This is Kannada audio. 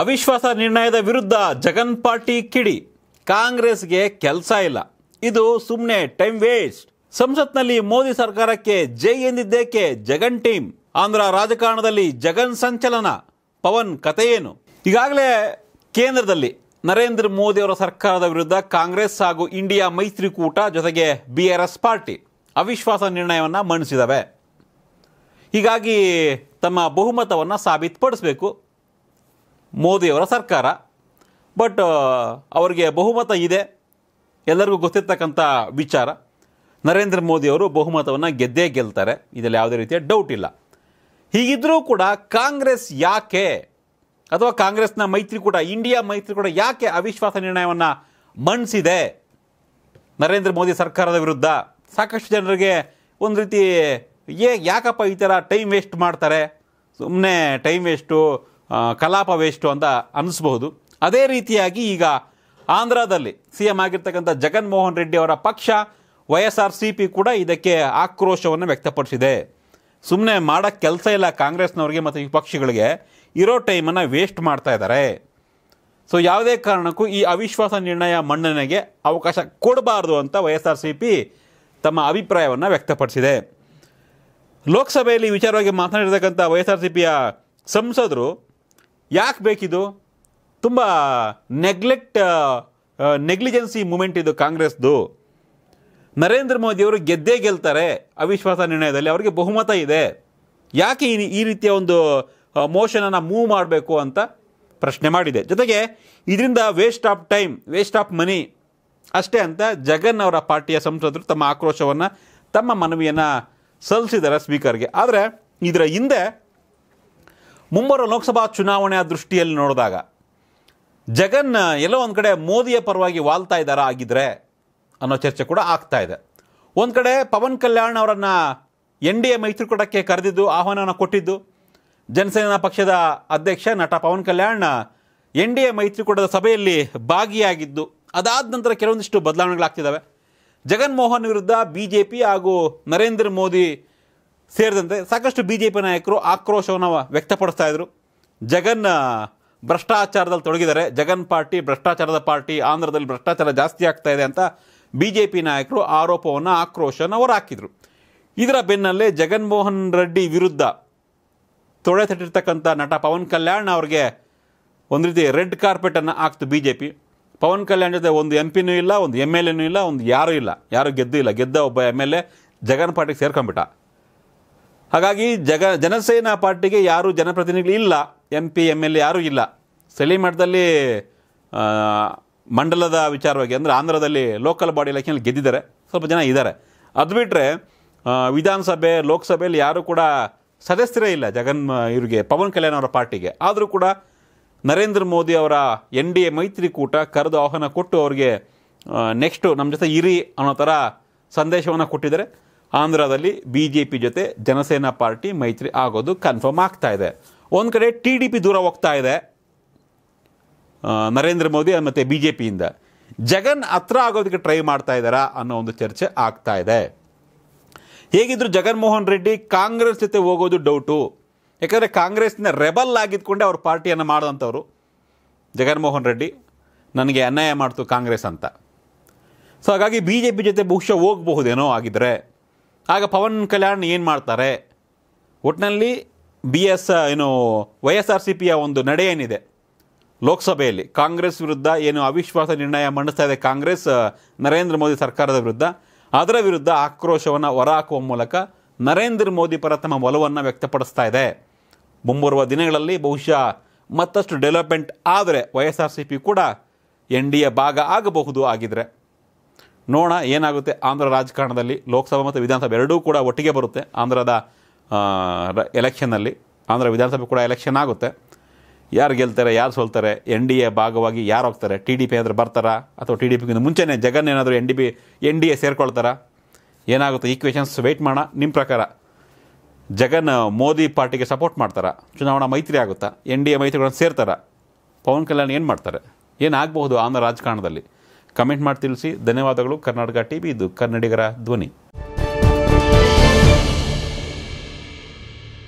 ಅವಿಶ್ವಾಸ ನಿರ್ಣಯದ ವಿರುದ್ಧ ಜಗನ್ ಪಾರ್ಟಿ ಕಿಡಿ ಕಾಂಗ್ರೆಸ್ಗೆ ಕೆಲಸ ಇಲ್ಲ ಇದು ಸುಮ್ಮನೆ ಟೈಮ್ ವೇಸ್ಟ್ ಸಂಸತ್ನಲ್ಲಿ ಮೋದಿ ಸರ್ಕಾರಕ್ಕೆ ಜೈ ಎಂದಿದ್ದೇಕೆ ಜಗನ್ ಟೀಮ್ ಆಂಧ್ರ ರಾಜಕಾರಣದಲ್ಲಿ ಜಗನ್ ಸಂಚಲನ ಪವನ್ ಕಥೆಯೇನು ಈಗಾಗಲೇ ಕೇಂದ್ರದಲ್ಲಿ ನರೇಂದ್ರ ಮೋದಿ ಅವರ ಸರ್ಕಾರದ ವಿರುದ್ಧ ಕಾಂಗ್ರೆಸ್ ಹಾಗೂ ಇಂಡಿಯಾ ಮೈತ್ರಿಕೂಟ ಜೊತೆಗೆ ಬಿ ಆರ್ ಎಸ್ ಪಾರ್ಟಿ ಅವಿಶ್ವಾಸ ನಿರ್ಣಯವನ್ನು ಮಂಡಿಸಿದವೆ ಹೀಗಾಗಿ ತಮ್ಮ ಬಹುಮತವನ್ನು ಸಾಬೀತುಪಡಿಸಬೇಕು ಮೋದಿಯವರ ಸರ್ಕಾರ ಬಟ್ ಅವರಿಗೆ ಬಹುಮತ ಇದೆ ಎಲ್ಲರಿಗೂ ಗೊತ್ತಿರ್ತಕ್ಕಂಥ ವಿಚಾರ ನರೇಂದ್ರ ಮೋದಿಯವರು ಬಹುಮತವನ್ನು ಗೆದ್ದೇ ಗೆಲ್ತಾರೆ ಇದರಲ್ಲಿ ಯಾವುದೇ ರೀತಿಯ ಡೌಟ್ ಇಲ್ಲ ಹೀಗಿದ್ದರೂ ಕೂಡ ಕಾಂಗ್ರೆಸ್ ಯಾಕೆ ಅಥವಾ ಕಾಂಗ್ರೆಸ್ನ ಮೈತ್ರಿಕೂಟ ಇಂಡಿಯಾ ಮೈತ್ರಿಕೂಟ ಯಾಕೆ ಅವಿಶ್ವಾಸ ನಿರ್ಣಯವನ್ನು ಮಂಡಿಸಿದೆ ನರೇಂದ್ರ ಮೋದಿ ಸರ್ಕಾರದ ವಿರುದ್ಧ ಸಾಕಷ್ಟು ಜನರಿಗೆ ಒಂದು ರೀತಿ ಏ ಯಾಕಪ್ಪ ಈ ಥರ ಟೈಮ್ ವೇಸ್ಟ್ ಮಾಡ್ತಾರೆ ಸುಮ್ಮನೆ ಟೈಮ್ ವೇಸ್ಟು ಕಲಾಪ ವೇಸ್ಟು ಅಂತ ಅನ್ನಿಸ್ಬಹುದು ಅದೇ ರೀತಿಯಾಗಿ ಈಗ ಆಂಧ್ರದಲ್ಲಿ ಸಿ ಎಂ ಆಗಿರ್ತಕ್ಕಂಥ ಜಗನ್ಮೋಹನ್ ರೆಡ್ಡಿ ಅವರ ಪಕ್ಷ Y S R C P ಕೂಡ ಇದಕ್ಕೆ ಆಕ್ರೋಶವನ್ನು ವ್ಯಕ್ತಪಡಿಸಿದೆ ಸುಮ್ಮನೆ ಮಾಡೋಕ್ಕೆ ಕೆಲಸ ಇಲ್ಲ ಕಾಂಗ್ರೆಸ್ನವ್ರಿಗೆ ಮತ್ತು ಈ ಪಕ್ಷಗಳಿಗೆ ಇರೋ ಟೈಮನ್ನು ವೇಸ್ಟ್ ಮಾಡ್ತಾ ಇದ್ದಾರೆ ಸೊ ಯಾವುದೇ ಕಾರಣಕ್ಕೂ ಈ ಅವಿಶ್ವಾಸ ನಿರ್ಣಯ ಮಂಡನೆಗೆ ಅವಕಾಶ ಕೊಡಬಾರ್ದು ಅಂತ Y S R C P ತಮ್ಮ ಅಭಿಪ್ರಾಯವನ್ನು ವ್ಯಕ್ತಪಡಿಸಿದೆ ಲೋಕಸಭೆಯಲ್ಲಿ ವಿಚಾರವಾಗಿ ಮಾತನಾಡಿರ್ತಕ್ಕಂಥ ವೈ ಎಸ್ ಆರ್ ಸಿ ಪಿಯ ಸಂಸದರು ಯಾಕೆ ಬೇಕಿದು ತುಂಬ ನೆಗ್ಲೆಕ್ಟ್ ನೆಗ್ಲಿಜೆನ್ಸಿ ಮೂಮೆಂಟ್ ಇದು ಕಾಂಗ್ರೆಸ್ದು ನರೇಂದ್ರ ಮೋದಿಯವರು ಗೆದ್ದೇ ಗೆಲ್ತಾರೆ ಅವಿಶ್ವಾಸ ನಿರ್ಣಯದಲ್ಲಿ ಅವರಿಗೆ ಬಹುಮತ ಇದೆ ಯಾಕೆ ಈ ಈ ರೀತಿಯ ಒಂದು ಮೋಷನನ್ನು ಮೂವ್ ಮಾಡಬೇಕು ಅಂತ ಪ್ರಶ್ನೆ ಮಾಡಿದೆ ಜೊತೆಗೆ ಇದರಿಂದ waste of time waste of money ಅಷ್ಟೇ ಅಂತ ಜಗನ್ ಅವರ ಪಾರ್ಟಿಯ ಸಂಸದರು ತಮ್ಮ ಆಕ್ರೋಶವನ್ನು ತಮ್ಮ ಮನವಿಯನ್ನು ಸಲ್ಲಿಸಿದ್ದಾರೆ ಸ್ಪೀಕರ್ಗೆ ಆದರೆ ಇದರ ಹಿಂದೆ ಮುಂಬರುವ ಲೋಕಸಭಾ ಚುನಾವಣೆಯ ದೃಷ್ಟಿಯಲ್ಲಿ ನೋಡಿದಾಗ ಜಗನ್ ಎಲ್ಲೋ ಒಂದು ಕಡೆ ಮೋದಿಯ ಪರವಾಗಿ ವಾಲ್ತಾ ಇದ್ದಾರಾ ಆಗಿದ್ರೆ ಅನ್ನೋ ಚರ್ಚೆ ಕೂಡ ಆಗ್ತಾ ಇದೆ ಒಂದು ಕಡೆ ಪವನ್ ಕಲ್ಯಾಣ್ ಅವರನ್ನು ಎನ್ ಡಿ ಎ ಮೈತ್ರಿಕೂಟಕ್ಕೆ ಕರೆದಿದ್ದು ಆಹ್ವಾನವನ್ನು ಕೊಟ್ಟಿದ್ದು ಜನಸೇನಾ ಪಕ್ಷದ ಅಧ್ಯಕ್ಷ ನಟ Pawan Kalyan N D A ಮೈತ್ರಿಕೂಟದ ಸಭೆಯಲ್ಲಿ ಭಾಗಿಯಾಗಿದ್ದು ಅದಾದ ನಂತರ ಕೆಲವೊಂದಿಷ್ಟು ಬದಲಾವಣೆಗಳಾಗ್ತಿದ್ದಾವೆ ಜಗನ್ಮೋಹನ್ ವಿರುದ್ಧ ಬಿ ಜೆ ಪಿ ಹಾಗೂ ನರೇಂದ್ರ ಮೋದಿ ಸೇರಿದಂತೆ ಸಾಕಷ್ಟು ಬಿ ಜೆ ಪಿ ನಾಯಕರು ಆಕ್ರೋಶವನ್ನು ವ್ಯಕ್ತಪಡಿಸ್ತಾ ಇದ್ರು ಜಗನ್ ಭ್ರಷ್ಟಾಚಾರದಲ್ಲಿ ತೊಡಗಿದ್ದಾರೆ ಜಗನ್ ಪಾರ್ಟಿ ಭ್ರಷ್ಟಾಚಾರದ ಪಾರ್ಟಿ ಆಂಧ್ರದಲ್ಲಿ ಭ್ರಷ್ಟಾಚಾರ ಜಾಸ್ತಿ ಆಗ್ತಾ ಇದೆ ಅಂತ ಬಿ ಜೆ ಪಿ ನಾಯಕರು ಆರೋಪವನ್ನು ಆಕ್ರೋಶವನ್ನು ಅವರು ಹಾಕಿದರು ಇದರ ಬೆನ್ನಲ್ಲೇ ಜಗನ್ಮೋಹನ್ ರೆಡ್ಡಿ ವಿರುದ್ಧ ತೊಡೆ ತಟ್ಟಿರ್ತಕ್ಕಂಥ ನಟ ಪವನ್ ಕಲ್ಯಾಣ್ ಅವರಿಗೆ ಒಂದು ರೀತಿ ರೆಡ್ ಕಾರ್ಪೆಟನ್ನು ಹಾಕ್ತು B J P Pawan Kalyan ಜೊತೆ ಒಂದು ಎಂ ಪಿನೂ ಇಲ್ಲ ಒಂದು ಎಮ್ ಎಲ್ ಎನೂ ಇಲ್ಲ ಒಂದು ಯಾರೂ ಇಲ್ಲ ಯಾರೂ ಗೆದ್ದು ಇಲ್ಲ ಗೆದ್ದ ಒಬ್ಬ ಎಮ್ ಎಲ್ ಎ ಜಗನ್ ಪಾರ್ಟಿಗೆ ಸೇರ್ಕೊಂಬಿಟ್ಟ ಹಾಗಾಗಿ ಜಗ ಜನಸೇನಾ ಪಾರ್ಟಿಗೆ ಯಾರೂ ಜನಪ್ರತಿನಿಧಿಗಳು ಇಲ್ಲ M P M L A ಯಾರೂ ಇಲ್ಲ ಸ್ಥಳೀಯ ಮಟ್ಟದಲ್ಲಿ ಮಂಡಲದ ವಿಚಾರವಾಗಿ ಅಂದರೆ ಆಂಧ್ರದಲ್ಲಿ ಲೋಕಲ್ ಬಾಡಿ ಎಲೆಕ್ಷನಲ್ಲಿ ಗೆದ್ದಿದ್ದಾರೆ ಸ್ವಲ್ಪ ಜನ ಇದ್ದಾರೆ ಅದು ಬಿಟ್ಟರೆ ವಿಧಾನಸಭೆ ಲೋಕಸಭೆಯಲ್ಲಿ ಯಾರೂ ಕೂಡ ಸದಸ್ಯರೇ ಇಲ್ಲ ಜಗನ್ ಇವರಿಗೆ ಪವನ್ ಕಲ್ಯಾಣ್ ಅವರ ಪಾರ್ಟಿಗೆ ಆದರೂ ಕೂಡ ನರೇಂದ್ರ ಮೋದಿ ಅವರ ಎನ್ ಡಿ ಎ ಮೈತ್ರಿಕೂಟ ಕರೆದು ಆಹ್ವಾನ ಕೊಟ್ಟು ಅವರಿಗೆ ನೆಕ್ಸ್ಟು ನಮ್ಮ ಜೊತೆ ಇರಿ ಅನ್ನೋ ಥರ ಸಂದೇಶವನ್ನು ಕೊಟ್ಟಿದ್ದಾರೆ ಆಂಧ್ರದಲ್ಲಿ ಬಿ ಜೆ ಪಿ ಜೊತೆ ಜನಸೇನಾ ಪಾರ್ಟಿ ಮೈತ್ರಿ ಆಗೋದು ಕನ್ಫರ್ಮ್ ಆಗ್ತಾ ಇದೆ ಒಂದು ಕಡೆ ಟಿ ಡಿ ಪಿ ದೂರ ಹೋಗ್ತಾ ಇದೆ ನರೇಂದ್ರ ಮೋದಿ ಮತ್ತು ಬಿ ಜೆ ಪಿಯಿಂದ ಜಗನ್ ಹತ್ರ ಆಗೋದಕ್ಕೆ ಟ್ರೈ ಮಾಡ್ತಾ ಇದ್ದಾರಾ ಅನ್ನೋ ಒಂದು ಚರ್ಚೆ ಆಗ್ತಾ ಇದೆ ಹೇಗಿದ್ರು ಜಗನ್ಮೋಹನ್ ರೆಡ್ಡಿ ಕಾಂಗ್ರೆಸ್ ಜೊತೆ ಹೋಗೋದು ಡೌಟು ಯಾಕಂದರೆ ಕಾಂಗ್ರೆಸ್ನ ರೆಬಲ್ ಆಗಿದ್ಕೊಂಡೆ ಅವ್ರ ಪಾರ್ಟಿಯನ್ನು ಜಗನ್ ಜಗನ್ಮೋಹನ್ ರೆಡ್ಡಿ ನನಗೆ ಅನ್ಯಾಯ ಮಾಡ್ತು ಕಾಂಗ್ರೆಸ್ ಅಂತ ಸೊ ಹಾಗಾಗಿ ಬಿ ಜೆ ಪಿ ಜೊತೆ ಬಹುಶಃ ಹೋಗಬಹುದೇನೋ ಆಗಿದ್ದರೆ ಆಗ ಪವನ್ ಕಲ್ಯಾಣ್ ಏನು ಮಾಡ್ತಾರೆ ಒಟ್ಟಿನಲ್ಲಿ ಬಿ ಎಸ್ ಏನು ವೈ ಎಸ್ ಆರ್ ಸಿ ಪಿಯ ಒಂದು ನಡೆ ಏನಿದೆ ಲೋಕಸಭೆಯಲ್ಲಿ ಕಾಂಗ್ರೆಸ್ ವಿರುದ್ಧ ಏನು ಅವಿಶ್ವಾಸ ನಿರ್ಣಯ ಮಂಡಿಸ್ತಾ ಇದೆ ಕಾಂಗ್ರೆಸ್ ನರೇಂದ್ರ ಮೋದಿ ಸರ್ಕಾರದ ವಿರುದ್ಧ ಅದರ ವಿರುದ್ಧ ಆಕ್ರೋಶವನ್ನು ಹೊರಹಾಕುವ ಮೂಲಕ ನರೇಂದ್ರ ಮೋದಿ ಪರ ತಮ್ಮ ಒಲವನ್ನು ವ್ಯಕ್ತಪಡಿಸ್ತಾ ಇದೆ ಮುಂಬರುವ ದಿನಗಳಲ್ಲಿ ಬಹುಶಃ ಮತ್ತಷ್ಟು ಡೆವಲಪ್ಮೆಂಟ್ ಆದರೆ Y S R C P ಕೂಡ ಎನ್ ಡಿ ಎ ಭಾಗ ಆಗಬಹುದು ಆಗಿದ್ರೆ ನೋಡೋಣ ಏನಾಗುತ್ತೆ ಆಂಧ್ರ ರಾಜಕಾರಣದಲ್ಲಿ ಲೋಕಸಭಾ ಮತ್ತು ವಿಧಾನಸಭೆ ಎರಡೂ ಕೂಡ ಒಟ್ಟಿಗೆ ಬರುತ್ತೆ ಆಂಧ್ರದ ಎಲೆಕ್ಷನ್ನಲ್ಲಿ ಆಂಧ್ರ ವಿಧಾನಸಭೆ ಕೂಡ ಎಲೆಕ್ಷನ್ ಆಗುತ್ತೆ ಯಾರು ಗೆಲ್ತಾರೆ ಯಾರು ಸೋಲ್ತಾರೆ ಎನ್ ಡಿ ಎ ಭಾಗವಾಗಿ ಯಾರು ಹೋಗ್ತಾರೆ ಟಿ ಡಿ ಪಿ ಏನಾದರೂ ಬರ್ತಾರಾ ಅಥವಾ ಟಿ ಡಿ ಪಿಗಿಂತ ಮುಂಚೆನೇ ಜಗನ್ ಏನಾದರೂ N D P N D A ಸೇರ್ಕೊಳ್ತಾರಾ ಏನಾಗುತ್ತೆ ಈಕ್ವೇಷನ್ಸ್ ವೆಯ್ಟ್ ಮಾಡೋಣ ನಿಮ್ಮ ಪ್ರಕಾರ ಜಗನ್ ಮೋದಿ ಪಾರ್ಟಿಗೆ ಸಪೋರ್ಟ್ ಮಾಡ್ತಾರಾ ಚುನಾವಣಾ ಮೈತ್ರಿ ಆಗುತ್ತಾ ಎನ್ ಡಿ ಎ ಮೈತ್ರಿಗಳನ್ನು ಸೇರ್ತಾರಾ ಪವನ್ ಕಲ್ಯಾಣ್ ಏನು ಮಾಡ್ತಾರೆ ಏನಾಗಬಹುದು ಆಂಧ್ರ ರಾಜಕಾರಣದಲ್ಲಿ ಕಮೆಂಟ್ ಮಾಡಿ ತಿಳಿಸಿ ಧನ್ಯವಾದಗಳು ಕರ್ನಾಟಕ ಟಿವಿ ಇದು ಕನ್ನಡಿಗರ ಧ್ವನಿ